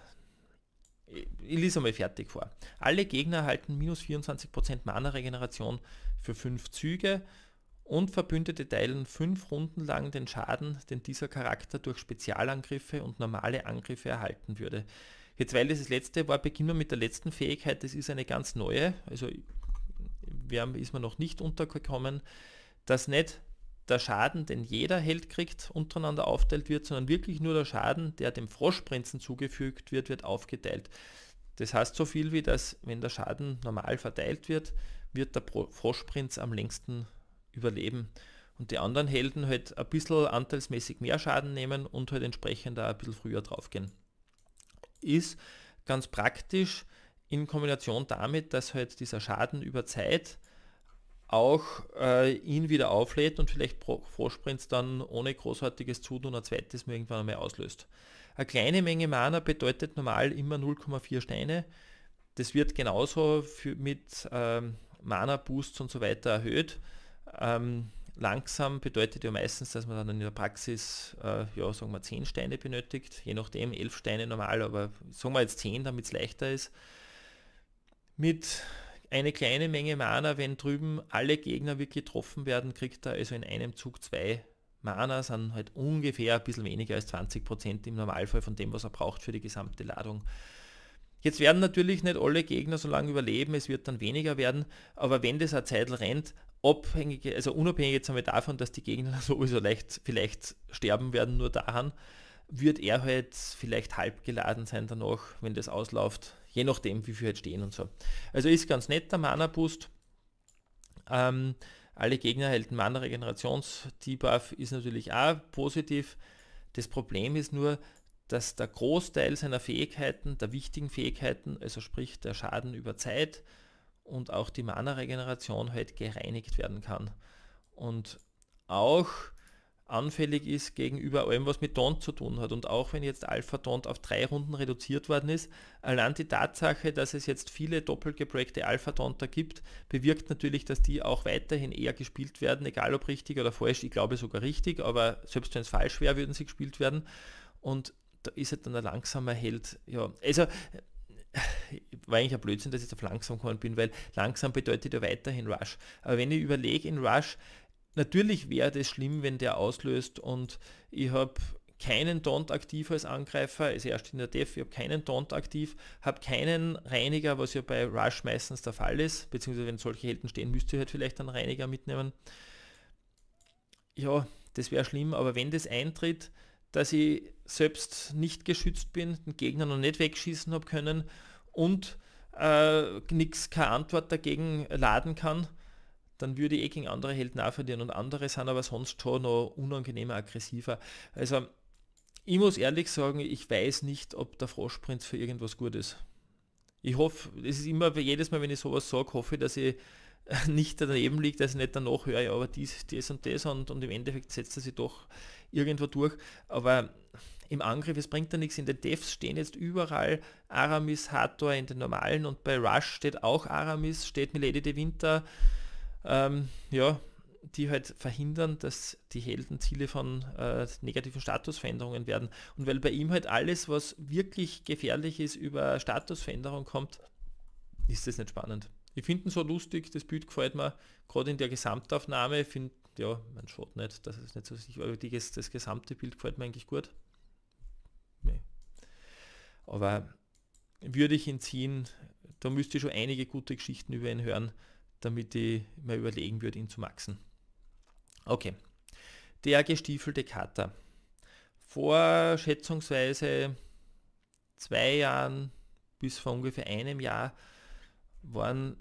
Ich lese einmal fertig vor. Alle Gegner erhalten minus 24% Mana-Regeneration für 5 Züge und Verbündete teilen 5 Runden lang den Schaden, den dieser Charakter durch Spezialangriffe und normale Angriffe erhalten würde. Jetzt, weil das, das letzte war, beginnen wir mit der letzten Fähigkeit, das ist eine ganz neue, also wir haben, ist man noch nicht untergekommen, dass nicht der Schaden, den jeder Held kriegt, untereinander aufteilt wird, sondern wirklich nur der Schaden, der dem Froschprinzen zugefügt wird, wird aufgeteilt. Das heißt so viel wie, dass wenn der Schaden normal verteilt wird, wird der Froschprinz am längsten überleben. Und die anderen Helden halt ein bisschen anteilsmäßig mehr Schaden nehmen und halt entsprechend da ein bisschen früher draufgehen ist ganz praktisch in Kombination damit, dass halt dieser Schaden über Zeit auch äh, ihn wieder auflädt und vielleicht Frohsprints dann ohne großartiges Zutun ein zweites Mal irgendwann einmal auslöst. Eine kleine Menge Mana bedeutet normal immer 0,4 Steine. Das wird genauso für, mit ähm, Mana-Boosts und so weiter erhöht. Ähm, Langsam bedeutet ja meistens, dass man dann in der Praxis, äh, ja, sagen wir, zehn Steine benötigt, je nachdem, 11 Steine normal, aber sagen wir jetzt 10, damit es leichter ist. Mit einer kleinen Menge Mana, wenn drüben alle Gegner wirklich getroffen werden, kriegt er also in einem Zug 2 Mana, sind halt ungefähr ein bisschen weniger als 20% Prozent im Normalfall von dem, was er braucht für die gesamte Ladung. Jetzt werden natürlich nicht alle Gegner so lange überleben, es wird dann weniger werden, aber wenn das eine Zeit rennt, abhängige, also unabhängig jetzt einmal davon, dass die Gegner sowieso leicht, vielleicht sterben werden, nur daran, wird er halt vielleicht halb geladen sein danach, wenn das ausläuft, je nachdem wie viel halt stehen und so. Also ist ganz nett der Mana-Boost. Ähm, alle Gegner erhalten Mana-Regenerations-Debuff ist natürlich auch positiv. Das Problem ist nur, dass der Großteil seiner Fähigkeiten, der wichtigen Fähigkeiten, also sprich der Schaden über Zeit und auch die Mana-Regeneration halt gereinigt werden kann. Und auch anfällig ist gegenüber allem, was mit Taunt zu tun hat. Und auch wenn jetzt Alpha Taunt auf drei Runden reduziert worden ist, allein die Tatsache, dass es jetzt viele doppelt geprägte Alpha Taunter gibt, bewirkt natürlich, dass die auch weiterhin eher gespielt werden, egal ob richtig oder falsch. Ich glaube sogar richtig, aber selbst wenn es falsch wäre, würden sie gespielt werden. Und da ist halt dann ein langsamer Held, ja, also äh, war eigentlich ein Blödsinn, dass ich auf langsam gekommen bin, weil langsam bedeutet ja weiterhin Rush. Aber wenn ich überlege in Rush, natürlich wäre das schlimm, wenn der auslöst und ich habe keinen Taunt aktiv als Angreifer, also erst in der Def, ich habe keinen Taunt aktiv, habe keinen Reiniger, was ja bei Rush meistens der Fall ist, beziehungsweise wenn solche Helden stehen, müsst ihr halt vielleicht einen Reiniger mitnehmen. Ja, das wäre schlimm, aber wenn das eintritt, dass ich selbst nicht geschützt bin, den Gegner noch nicht wegschießen habe können und äh, nichts, keine Antwort dagegen laden kann, dann würde ich eh gegen andere Helden auch verlieren und andere sind aber sonst schon noch unangenehmer, aggressiver. Also ich muss ehrlich sagen, ich weiß nicht, ob der Froschprinz für irgendwas gut ist. Ich hoffe, es ist immer, jedes Mal, wenn ich sowas sage, hoffe ich, dass ich nicht daneben liege, dass ich nicht danach höre, ja, aber dies, dies und das und, und im Endeffekt setzt er sich doch irgendwo durch. Aber im Angriff, es bringt da nichts. In den Devs stehen jetzt überall Aramis, Hator in den normalen und bei Rush steht auch Aramis, steht Milady de Winter. Ähm, ja, die halt verhindern, dass die Helden Ziele von äh, negativen Statusveränderungen werden. Und weil bei ihm halt alles, was wirklich gefährlich ist, über Statusveränderung kommt, ist das nicht spannend. Ich finde ihn so lustig, das Bild gefällt mir, gerade in der Gesamtaufnahme, finde ja, man schaut nicht, das ist nicht so sicher, aber die, das gesamte Bild gefällt mir eigentlich gut. Nee. Aber würde ich ihn ziehen, da müsste ich schon einige gute Geschichten über ihn hören, damit ich mir überlegen würde, ihn zu maxen. Okay. Der gestiefelte Kater. Vor schätzungsweise zwei Jahren bis vor ungefähr einem Jahr waren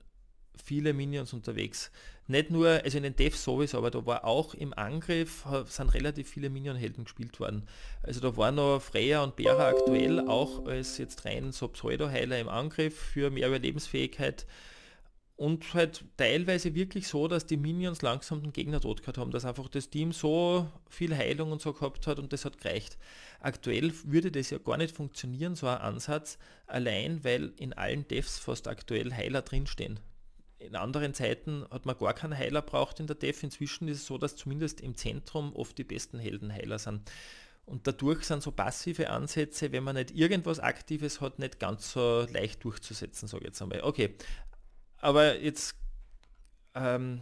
viele Minions unterwegs, nicht nur, also in den Devs sowieso, aber da war auch im Angriff, sind relativ viele Minion-Helden gespielt worden. Also da waren noch Freya und Bera aktuell, auch als jetzt rein so Pseudo-Heiler im Angriff für mehr Überlebensfähigkeit. Und halt teilweise wirklich so, dass die Minions langsam den Gegner tot gehabt haben, dass einfach das Team so viel Heilung und so gehabt hat und das hat gereicht. Aktuell würde das ja gar nicht funktionieren, so ein Ansatz, allein weil in allen Devs fast aktuell Heiler drinstehen in anderen Zeiten hat man gar keinen Heiler braucht in der Def. Inzwischen ist es so, dass zumindest im Zentrum oft die besten Heldenheiler sind. Und dadurch sind so passive Ansätze, wenn man nicht irgendwas Aktives hat, nicht ganz so leicht durchzusetzen, sage ich jetzt einmal. Okay, aber jetzt, ähm,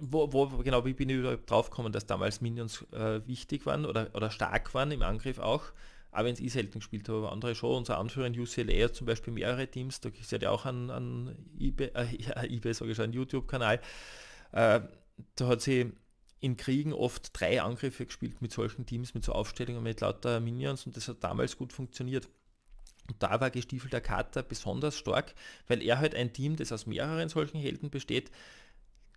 wo, wo, genau, wie bin ich überhaupt drauf dass damals Minions äh, wichtig waren oder, oder stark waren im Angriff auch? auch wenn es ich selten gespielt habe, aber andere schon. Unser Anführer in UCLA hat zum Beispiel mehrere Teams, da gibt es ja auch einen, einen, äh, ja, YouTube-Kanal. Äh, da hat sie in Kriegen oft drei Angriffe gespielt mit solchen Teams, mit so Aufstellungen, mit lauter Minions und das hat damals gut funktioniert. Und da war gestiefelter Kater besonders stark, weil er halt ein Team, das aus mehreren solchen Helden besteht,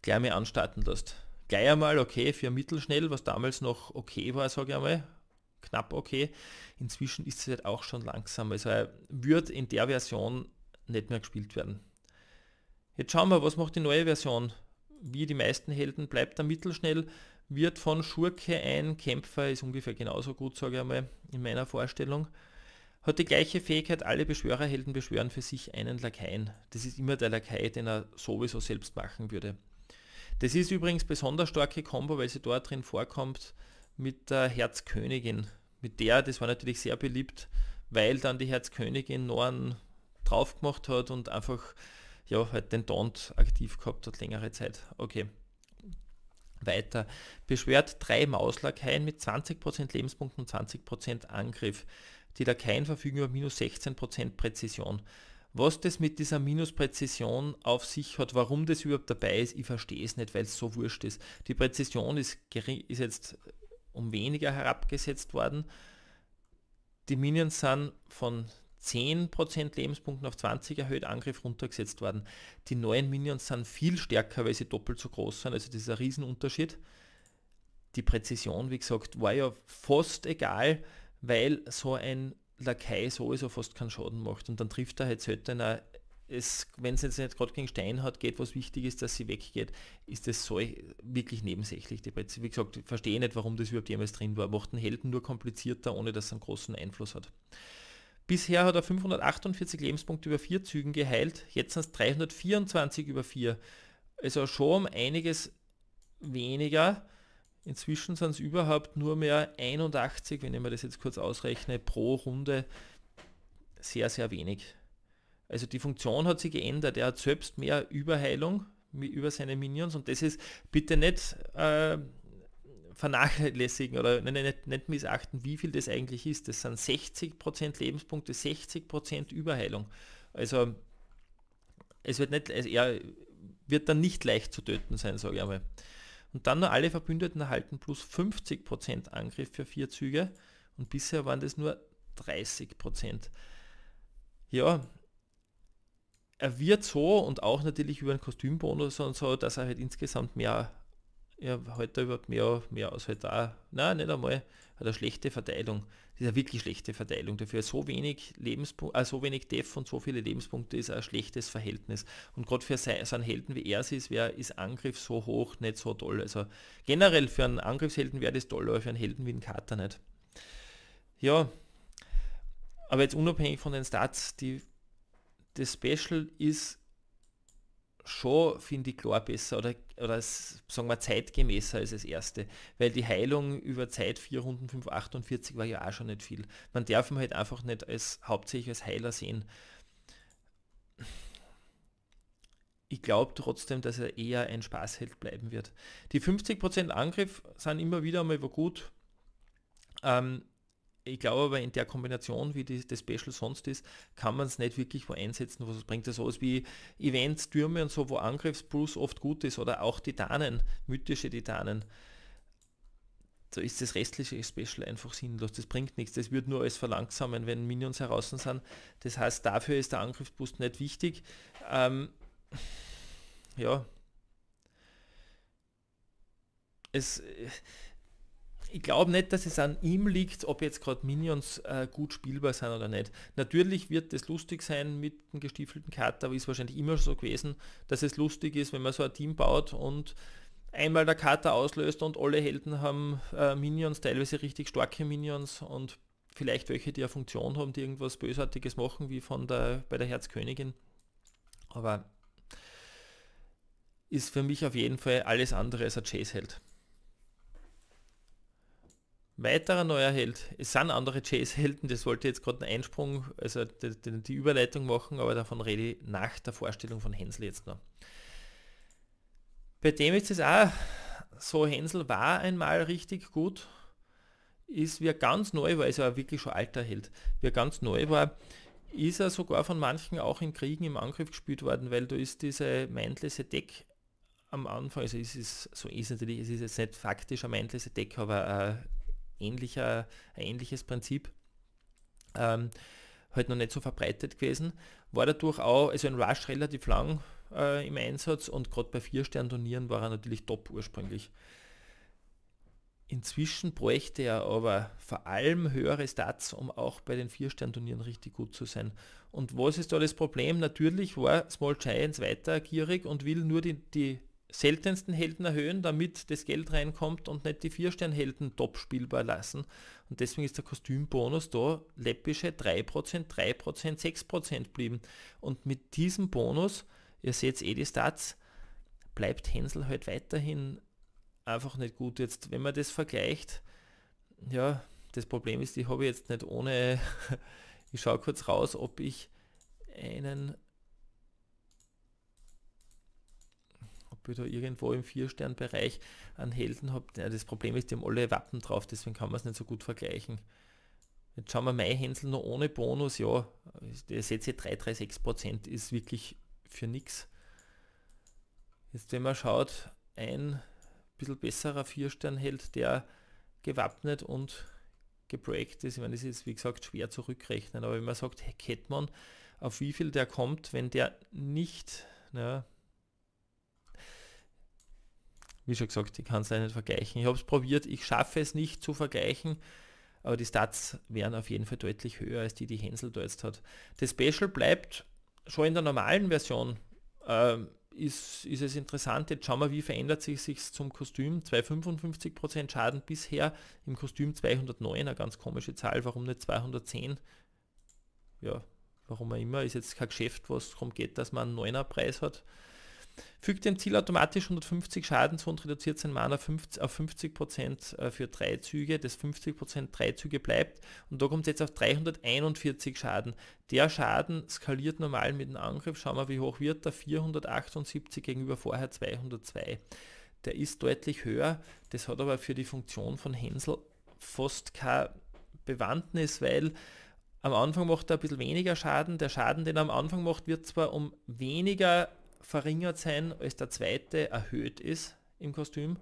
gleich mal anstarten lässt. Gleich einmal, okay, für mittelschnell, was damals noch okay war, sage ich einmal, knapp okay. Inzwischen ist es halt auch schon langsam. Also er wird in der Version nicht mehr gespielt werden. Jetzt schauen wir, was macht die neue Version? Wie die meisten Helden bleibt er mittelschnell, wird von Schurke ein Kämpfer, ist ungefähr genauso gut, sage ich einmal, in meiner Vorstellung. Hat die gleiche Fähigkeit, alle Beschwörerhelden beschwören für sich einen Lakaien. Das ist immer der Lakai, den er sowieso selbst machen würde. Das ist übrigens besonders starke Combo, weil sie dort drin vorkommt, mit der Herzkönigin. Mit der, das war natürlich sehr beliebt, weil dann die Herzkönigin noch einen drauf gemacht hat und einfach ja, halt den Don't aktiv gehabt hat längere Zeit. Okay. Weiter. Beschwert drei Mauslakaien mit 20% Lebenspunkten und 20% Angriff. Die Lakaien verfügen über minus 16% Präzision. Was das mit dieser Minuspräzision auf sich hat, warum das überhaupt dabei ist, ich verstehe es nicht, weil es so wurscht ist. Die Präzision ist, gering, ist jetzt um weniger herabgesetzt worden. Die Minions sind von 10% Lebenspunkten auf 20 erhöht, Angriff runtergesetzt worden. Die neuen Minions sind viel stärker, weil sie doppelt so groß sind, also das ist ein Riesenunterschied. Die Präzision, wie gesagt, war ja fast egal, weil so ein Lakai sowieso fast keinen Schaden macht und dann trifft er halt selten eine es, wenn es jetzt nicht gerade gegen Stein hat, geht, was wichtig ist, dass sie weggeht, ist das so wirklich nebensächlich. Ich wie gesagt, ich verstehe nicht, warum das überhaupt jemals drin war. Macht den Helden nur komplizierter, ohne dass es einen großen Einfluss hat. Bisher hat er 548 Lebenspunkte über vier Zügen geheilt, jetzt sind es 324 über vier. Also schon um einiges weniger. Inzwischen sind es überhaupt nur mehr 81, wenn ich mir das jetzt kurz ausrechne, pro Runde sehr, sehr wenig. Also die Funktion hat sich geändert. Er hat selbst mehr Überheilung über seine Minions und das ist bitte nicht äh, vernachlässigen oder ne, ne, nicht, nicht missachten, wie viel das eigentlich ist. Das sind 60% Lebenspunkte, 60% Überheilung. Also es wird nicht, also er wird dann nicht leicht zu töten sein, sage ich einmal. Und dann nur alle Verbündeten erhalten plus 50% Angriff für vier Züge und bisher waren das nur 30%. Ja, er wird so und auch natürlich über einen Kostümbonus und so, dass er halt insgesamt mehr, ja, heute halt überhaupt mehr, mehr als halt da, nein, nicht einmal, hat eine schlechte Verteilung. Das ist eine wirklich schlechte Verteilung. Dafür so wenig Lebenspunkte, äh, so wenig Def und so viele Lebenspunkte ist ein schlechtes Verhältnis. Und gerade für so einen Helden wie er ist, wär, ist Angriff so hoch nicht so toll. Also generell für einen Angriffshelden wäre das toll, aber für einen Helden wie einen Kater nicht. Ja, aber jetzt unabhängig von den Stats, die das Special ist schon, finde ich, klar besser oder, oder sagen wir zeitgemäßer als das erste, weil die Heilung über Zeit 4 Runden 5, 48 war ja auch schon nicht viel. Man darf ihn halt einfach nicht als hauptsächlich als Heiler sehen. Ich glaube trotzdem, dass er eher ein Spaßheld bleiben wird. Die 50% Angriff sind immer wieder mal gut. Ähm, ich glaube aber in der Kombination, wie die, das Special sonst ist, kann man es nicht wirklich wo einsetzen, was es bringt. Also sowas wie Events, Türme und so, wo Angriffsbruce oft gut ist oder auch Titanen, mythische Titanen. Da ist das restliche Special einfach sinnlos. Das bringt nichts. Das wird nur alles verlangsamen, wenn Minions heraus sind. Das heißt, dafür ist der Angriffsboost nicht wichtig. Ähm, ja. Es, ich glaube nicht, dass es an ihm liegt, ob jetzt gerade Minions äh, gut spielbar sind oder nicht. Natürlich wird es lustig sein mit dem gestiefelten Kater, aber ist wahrscheinlich immer so gewesen, dass es lustig ist, wenn man so ein Team baut und einmal der Kater auslöst und alle Helden haben äh, Minions, teilweise richtig starke Minions und vielleicht welche, die eine Funktion haben, die irgendwas Bösartiges machen, wie von der, bei der Herzkönigin. Aber ist für mich auf jeden Fall alles andere als ein Chase-Held. Weiterer neuer Held, es sind andere Chase-Helden, das wollte jetzt gerade einen Einsprung, also die, die, die, Überleitung machen, aber davon rede ich nach der Vorstellung von Hänsel jetzt noch. Bei dem ist es auch so, Hänsel war einmal richtig gut, ist, wie er ganz neu war, ist er wirklich schon alter Held, wie er ganz neu war, ist er sogar von manchen auch in Kriegen im Angriff gespielt worden, weil da ist diese mindlose Deck am Anfang, also es ist so ist natürlich, es ist jetzt nicht faktisch ein mindlose Deck, aber äh, ähnlicher, ein ähnliches Prinzip. Ähm, halt noch nicht so verbreitet gewesen. War dadurch auch, also ein Rush relativ lang äh, im Einsatz und gerade bei Vier-Stern-Turnieren war er natürlich top ursprünglich. Inzwischen bräuchte er aber vor allem höhere Stats, um auch bei den Vier-Stern-Turnieren richtig gut zu sein. Und was ist da das Problem? Natürlich war Small Giants weiter gierig und will nur die, die seltensten Helden erhöhen, damit das Geld reinkommt und nicht die Vier-Stern-Helden top spielbar lassen. Und deswegen ist der Kostümbonus da läppische 3%, 3%, 6% blieben. Und mit diesem Bonus, ihr seht eh die Stats, bleibt Hänsel halt weiterhin einfach nicht gut. Jetzt, wenn man das vergleicht, ja, das Problem ist, ich habe jetzt nicht ohne, ich schaue kurz raus, ob ich einen da irgendwo im Vier-Stern-Bereich an Helden habt. Ja, das Problem ist, die haben alle Wappen drauf, deswegen kann man es nicht so gut vergleichen. Jetzt schauen wir Mai-Hänsel nur ohne Bonus, ja, der Sätze 336% ist wirklich für nichts. Jetzt wenn man schaut, ein bisschen besserer vier stern Viersternheld, der gewappnet und gebreakt ist. Ich meine, das ist wie gesagt schwer zurückrechnen, aber wenn man sagt, hey, Catman, auf wie viel der kommt, wenn der nicht, naja, wie schon gesagt, ich kann es nicht vergleichen. Ich habe es probiert, ich schaffe es nicht zu vergleichen, aber die Stats wären auf jeden Fall deutlich höher als die, die Hänsel da jetzt hat. Das Special bleibt schon in der normalen Version. Ähm, ist, ist es interessant, jetzt schauen wir, wie verändert sich sich zum Kostüm. 255% Schaden bisher, im Kostüm 209, eine ganz komische Zahl, warum nicht 210? Ja, warum auch immer, ist jetzt kein Geschäft, was darum geht, dass man einen 9er Preis hat. Fügt dem Ziel automatisch 150 Schaden zu und reduziert sein Mana 50, auf 50% äh, für 3 Züge. Das 50% 3 Züge bleibt und da kommt es jetzt auf 341 Schaden. Der Schaden skaliert normal mit dem Angriff. Schauen wir, wie hoch wird der 478 gegenüber vorher 202. Der ist deutlich höher. Das hat aber für die Funktion von Hänsel fast keine Bewandtnis, weil am Anfang macht er ein bisschen weniger Schaden. Der Schaden, den er am Anfang macht, wird zwar um weniger verringert sein als der zweite erhöht ist im Kostüm.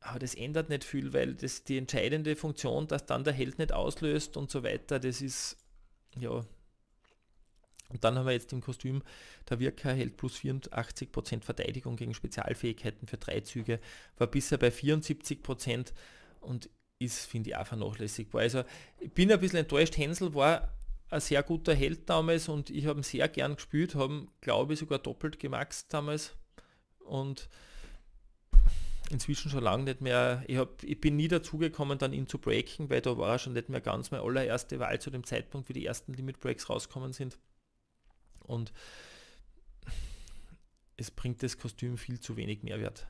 Aber das ändert nicht viel, weil das die entscheidende Funktion, dass dann der Held nicht auslöst und so weiter, das ist, ja. Und dann haben wir jetzt im Kostüm, der Wirker hält plus 84% Verteidigung gegen Spezialfähigkeiten für drei Züge, war bisher bei 74% und ist, finde ich, auch vernachlässigbar. Also ich bin ein bisschen enttäuscht, Hänsel war ein sehr guter Held damals und ich habe ihn sehr gern gespielt, haben glaube ich sogar doppelt gemaxt damals und inzwischen schon lange nicht mehr, ich, hab, ich bin nie dazugekommen, dann ihn zu breaken, weil da war er schon nicht mehr ganz meine allererste Wahl zu dem Zeitpunkt, wie die ersten Limit Breaks rauskommen sind. Und es bringt das Kostüm viel zu wenig Mehrwert.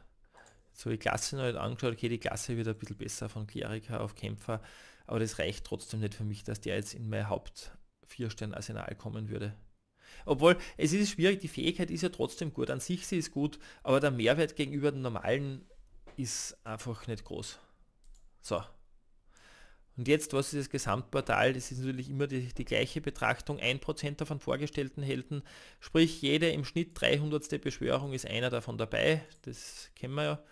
So die Klasse noch nicht angeschaut, okay, die Klasse wird ein bisschen besser von Kleriker auf Kämpfer, aber das reicht trotzdem nicht für mich, dass der jetzt in mein Haupt Vier-Stern-Arsenal kommen würde. Obwohl, es ist schwierig, die Fähigkeit ist ja trotzdem gut, an sich sie ist gut, aber der Mehrwert gegenüber den normalen ist einfach nicht groß. So. Und jetzt, was ist das Gesamtportal? Das ist natürlich immer die, die gleiche Betrachtung. 1% davon vorgestellten Helden, sprich jede im Schnitt 300. Beschwörung ist einer davon dabei. Das kennen wir ja.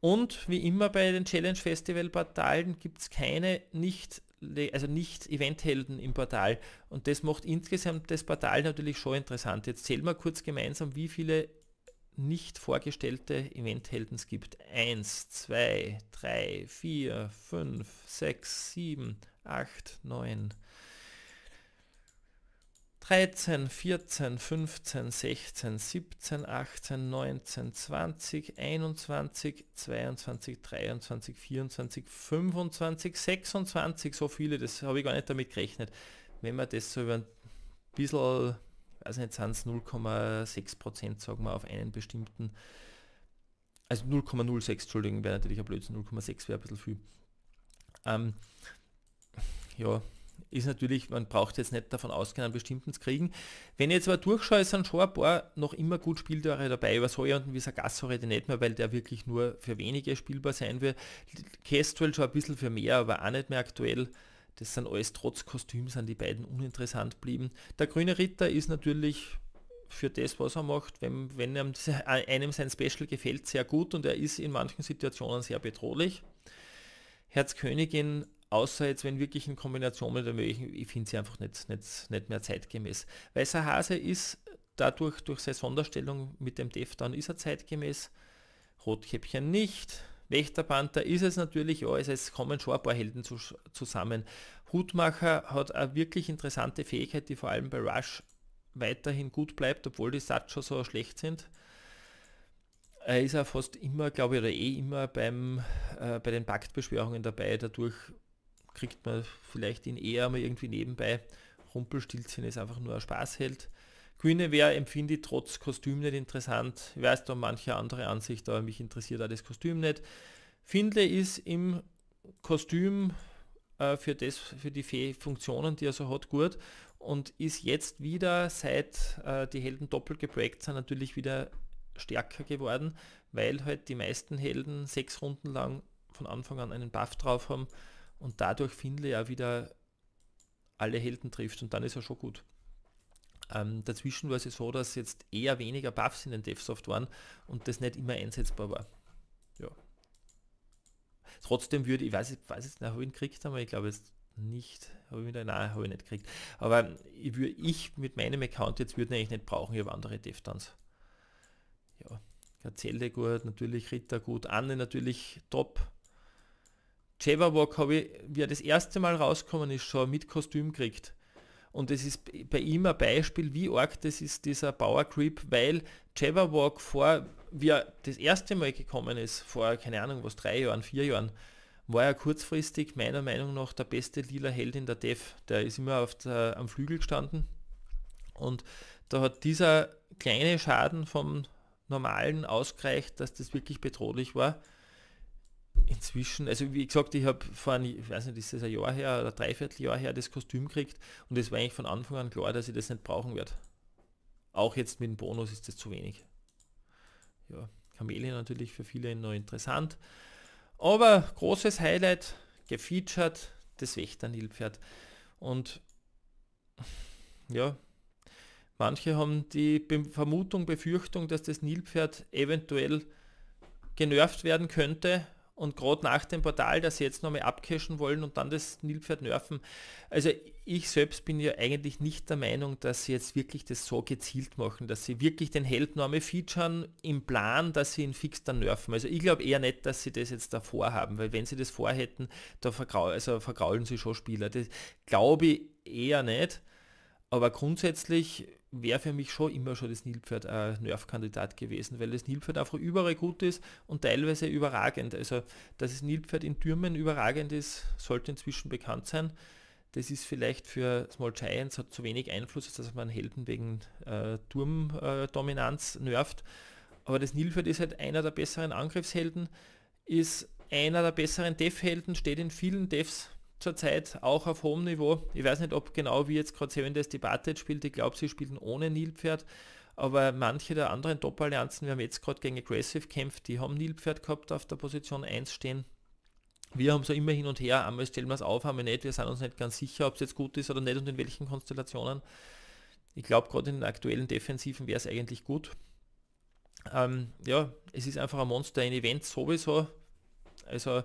Und wie immer bei den Challenge Festival Portalen gibt es keine nicht also nicht Eventhelden im Portal. Und das macht insgesamt das Portal natürlich schon interessant. Jetzt zählen wir kurz gemeinsam, wie viele nicht vorgestellte Eventhelden es gibt. 1, 2, 3, 4, 5, 6, 7, 8, 9, 13, 14, 15, 16, 17, 18, 19, 20, 21, 22, 23, 24, 25, 26, so viele, das habe ich gar nicht damit gerechnet. Wenn man das so über ein bisschen, weiß nicht, sind es 0,6 Prozent, sagen wir, auf einen bestimmten, also 0,06, Entschuldigung, wäre natürlich ein Blödsinn, 0,6 wäre ein bisschen viel. Ähm, ja, ist natürlich, man braucht jetzt nicht davon ausgehen, einen bestimmten zu kriegen. Wenn ich jetzt aber durchschaue, sind schon ein paar noch immer gut Spieltore dabei. Über Sawyer und Visagasso rede ich nicht mehr, weil der wirklich nur für wenige spielbar sein wird. Kestrel schon ein bisschen für mehr, aber auch nicht mehr aktuell. Das sind alles trotz Kostüm, sind die beiden uninteressant blieben. Der grüne Ritter ist natürlich für das, was er macht, wenn, wenn einem, einem sein Special gefällt, sehr gut und er ist in manchen Situationen sehr bedrohlich. Herzkönigin Außer jetzt, wenn wirklich in Kombination mit dem ich finde sie einfach nicht, nicht, nicht mehr zeitgemäß. Weißer Hase ist dadurch, durch seine Sonderstellung mit dem Def dann ist er zeitgemäß, Rotkäppchen nicht. Wächterpanther ist es natürlich, ja, es kommen schon ein paar Helden zu, zusammen. Hutmacher hat eine wirklich interessante Fähigkeit, die vor allem bei Rush weiterhin gut bleibt, obwohl die Sats schon so schlecht sind. Er ist ja fast immer, glaube ich, oder eh immer beim, äh, bei den Paktbeschwörungen dabei, dadurch kriegt man vielleicht ihn eher mal irgendwie nebenbei. Rumpelstilzchen ist einfach nur ein Spaßheld. Guinevere empfinde ich trotz Kostüm nicht interessant. Ich weiß da manche andere Ansicht, aber mich interessiert auch das Kostüm nicht. Findlay ist im Kostüm äh, für, das, für die Funktionen, die er so hat, gut und ist jetzt wieder, seit äh, die Helden doppelt geprägt sind, natürlich wieder stärker geworden, weil halt die meisten Helden sechs Runden lang von Anfang an einen Buff drauf haben und dadurch Finley ja wieder alle Helden trifft und dann ist er schon gut. Ähm, dazwischen war es so, dass jetzt eher weniger Buffs in den DevSoft waren und das nicht immer einsetzbar war. Ja. Trotzdem würde, ich weiß, ich weiß jetzt nicht, habe ich ihn gekriegt, aber ich glaube jetzt nicht, habe ich wieder, nein, habe ich nicht gekriegt. Aber ich, würde, ich mit meinem Account jetzt würde eigentlich nicht brauchen, ich habe andere DevTons. Ja, Gazelle gut, natürlich Ritter gut, Anne natürlich top. Java habe ich, wie er das erste Mal rausgekommen ist, schon mit Kostüm gekriegt. Und es ist bei ihm ein Beispiel, wie arg das ist, dieser Power Creep, weil Java vor, wie er das erste Mal gekommen ist, vor, keine Ahnung, was, drei Jahren, vier Jahren, war er kurzfristig meiner Meinung nach der beste lila Held in der Dev. Der ist immer auf der, am Flügel gestanden. Und da hat dieser kleine Schaden vom normalen ausgereicht, dass das wirklich bedrohlich war. Inzwischen, also wie gesagt, ich habe vor, ein, ich weiß nicht, ist das ein Jahr her oder dreiviertel Jahr her das Kostüm gekriegt und es war eigentlich von Anfang an klar, dass ich das nicht brauchen werde. Auch jetzt mit dem Bonus ist das zu wenig. Ja, Kamele natürlich für viele noch interessant. Aber großes Highlight, gefeatured, das Wächternilpferd. Und ja, manche haben die Vermutung, Befürchtung, dass das Nilpferd eventuell genervt werden könnte, und gerade nach dem Portal, dass sie jetzt nochmal abcashen wollen und dann das Nilpferd nerven. Also ich selbst bin ja eigentlich nicht der Meinung, dass sie jetzt wirklich das so gezielt machen, dass sie wirklich den Held nochmal featuren im Plan, dass sie ihn fix dann nerven. Also ich glaube eher nicht, dass sie das jetzt davor haben, weil wenn sie das vorhätten, da vergrau also vergraulen sie schon Spieler. Das glaube ich eher nicht. Aber grundsätzlich wäre für mich schon immer schon das Nilpferd ein Nerf-Kandidat gewesen, weil das Nilpferd einfach überall gut ist und teilweise überragend. Also, dass das Nilpferd in Türmen überragend ist, sollte inzwischen bekannt sein. Das ist vielleicht für Small Giants hat zu wenig Einfluss, dass man Helden wegen äh, Turmdominanz äh, nervt. Aber das Nilpferd ist halt einer der besseren Angriffshelden, ist einer der besseren Def-Helden, steht in vielen Defs zurzeit auch auf hohem Niveau. Ich weiß nicht, ob genau wie jetzt gerade Seven Days Debatte spielt. Ich glaube, sie spielen ohne Nilpferd. Aber manche der anderen Top-Allianzen, wir haben jetzt gerade gegen Aggressive gekämpft, die haben Nilpferd gehabt auf der Position 1 stehen. Wir haben so immer hin und her, einmal stellen wir es auf, einmal nicht, wir sind uns nicht ganz sicher, ob es jetzt gut ist oder nicht und in welchen Konstellationen. Ich glaube, gerade in den aktuellen Defensiven wäre es eigentlich gut. Ähm, ja, es ist einfach ein Monster, ein Event sowieso. Also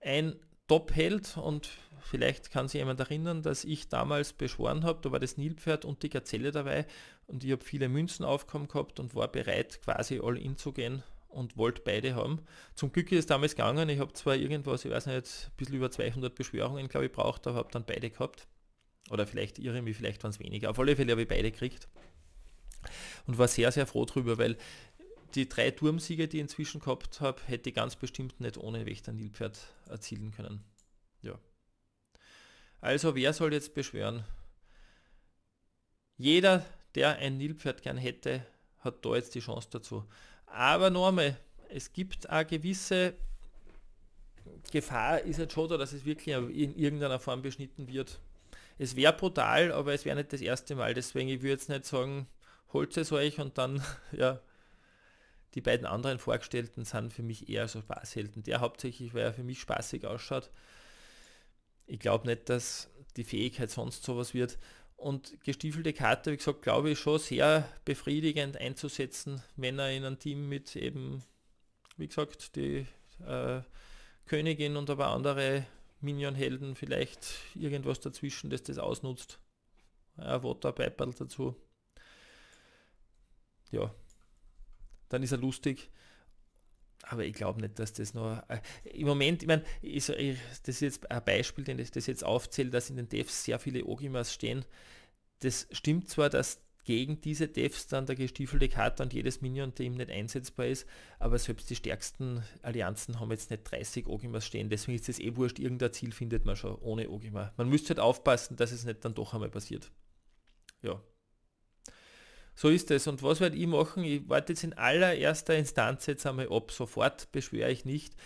ein top hält und vielleicht kann sich jemand erinnern, dass ich damals beschworen habe, da war das Nilpferd und die Gazelle dabei und ich habe viele Münzen aufkommen gehabt und war bereit quasi all in zu gehen und wollte beide haben. Zum Glück ist es damals gegangen, ich habe zwar irgendwas, ich weiß nicht, ein bisschen über 200 Beschwörungen glaube ich braucht, aber habe dann beide gehabt. Oder vielleicht irre mich, vielleicht waren es weniger. Auf alle Fälle habe ich beide gekriegt und war sehr, sehr froh drüber, weil die drei Turmsiege, die ich inzwischen gehabt habe, hätte ich ganz bestimmt nicht ohne Wächter Nilpferd erzielen können. Ja. Also wer soll jetzt beschweren? Jeder, der ein Nilpferd gern hätte, hat da jetzt die Chance dazu. Aber nochmal, es gibt eine gewisse Gefahr, ist jetzt schon da, dass es wirklich in irgendeiner Form beschnitten wird. Es wäre brutal, aber es wäre nicht das erste Mal. Deswegen, ich würde jetzt nicht sagen, holt es euch und dann, ja, die beiden anderen Vorgestellten sind für mich eher so Spaßhelden. Der hauptsächlich, weil er für mich spaßig ausschaut. Ich glaube nicht, dass die Fähigkeit sonst sowas wird. Und gestiefelte Karte, wie gesagt, glaube ich schon sehr befriedigend einzusetzen, wenn er in einem Team mit eben, wie gesagt, die äh, Königin und aber andere Minion-Helden, vielleicht irgendwas dazwischen, dass das ausnutzt. Ein Water Piper dazu. Ja, dann ist er lustig. Aber ich glaube nicht, dass das nur... Äh, Im Moment, ich meine, das ist jetzt ein Beispiel, den ich das jetzt aufzähle, dass in den Devs sehr viele Ogimas stehen. Das stimmt zwar, dass gegen diese Devs dann der gestiefelte Kater und jedes Minion, der ihm nicht einsetzbar ist, aber selbst die stärksten Allianzen haben jetzt nicht 30 Ogimas stehen, deswegen ist es eh wurscht, irgendein Ziel findet man schon ohne Ogima. Man müsste halt aufpassen, dass es nicht dann doch einmal passiert. Ja, so ist es. Und was werde ich machen? Ich warte jetzt in allererster Instanz jetzt einmal ab. Sofort beschwere ich nicht.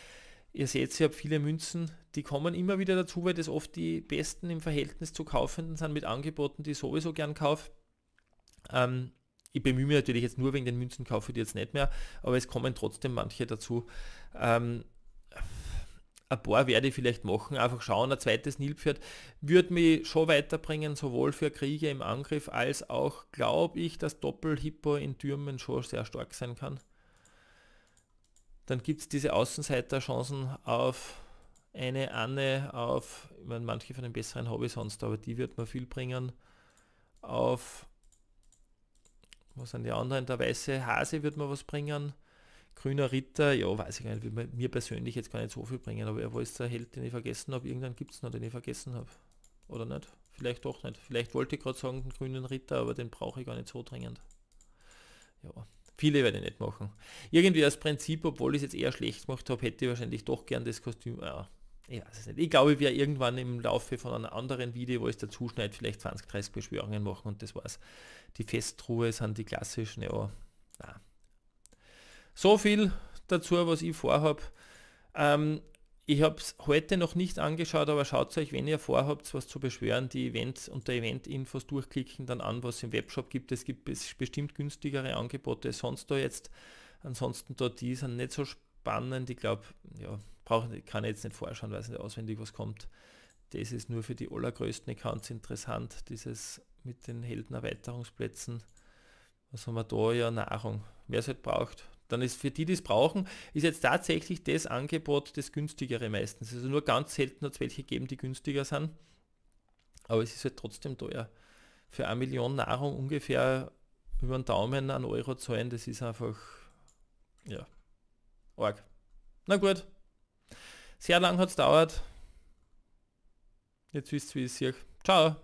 Ihr seht, ich habe viele Münzen, die kommen immer wieder dazu, weil das oft die besten im Verhältnis zu Kaufenden sind mit Angeboten, die ich sowieso gern kaufe. Ähm, ich bemühe mich natürlich jetzt nur wegen den Münzen kaufe die jetzt nicht mehr, aber es kommen trotzdem manche dazu. Ähm, ein paar werde ich vielleicht machen, einfach schauen, ein zweites Nilpferd würde mich schon weiterbringen, sowohl für Kriege im Angriff als auch, glaube ich, dass Doppelhippo in Türmen schon sehr stark sein kann. Dann gibt es diese Außenseiterchancen auf eine Anne, auf, ich meine, manche von den besseren habe ich sonst, aber die wird mir viel bringen, auf, was sind die anderen, der weiße Hase wird mir was bringen, Grüner Ritter, ja, weiß ich gar nicht, will mir persönlich jetzt gar nicht so viel bringen, aber er war der Held, den ich vergessen habe. Irgendwann gibt es noch, den ich vergessen habe. Oder nicht? Vielleicht doch nicht. Vielleicht wollte ich gerade sagen, den grünen Ritter, aber den brauche ich gar nicht so dringend. Ja, viele werde ich nicht machen. Irgendwie als Prinzip, obwohl ich es jetzt eher schlecht gemacht habe, hätte ich wahrscheinlich doch gern das Kostüm. Ja, äh, ich weiß es nicht. Ich glaube, wir irgendwann im Laufe von einem anderen Video, wo ich es dazu schneide, vielleicht 20, 30 Beschwörungen machen und das war's. Die Festruhe sind die klassischen, ja. Nein. So viel dazu, was ich vorhabe. Ähm, ich habe es heute noch nicht angeschaut, aber schaut euch, wenn ihr vorhabt, was zu beschweren, die Events und der Event-Infos durchklicken, dann an, was es im Webshop gibt. Es gibt bestimmt günstigere Angebote sonst da jetzt. Ansonsten da die sind nicht so spannend. Ich glaube, ja, brauch, kann ich jetzt nicht vorschauen, weiß nicht auswendig, was kommt. Das ist nur für die allergrößten Accounts interessant, dieses mit den Heldenerweiterungsplätzen. Was haben wir da? Ja, Nahrung. Wer es halt braucht, dann ist für die, die es brauchen, ist jetzt tatsächlich das Angebot das günstigere meistens. Also nur ganz selten hat es welche geben, die günstiger sind. Aber es ist halt trotzdem teuer. Für eine Million Nahrung ungefähr über den Daumen an Euro zahlen, das ist einfach, ja, arg. Na gut. Sehr lang hat es dauert. Jetzt wisst ihr, wie es sich. Ciao.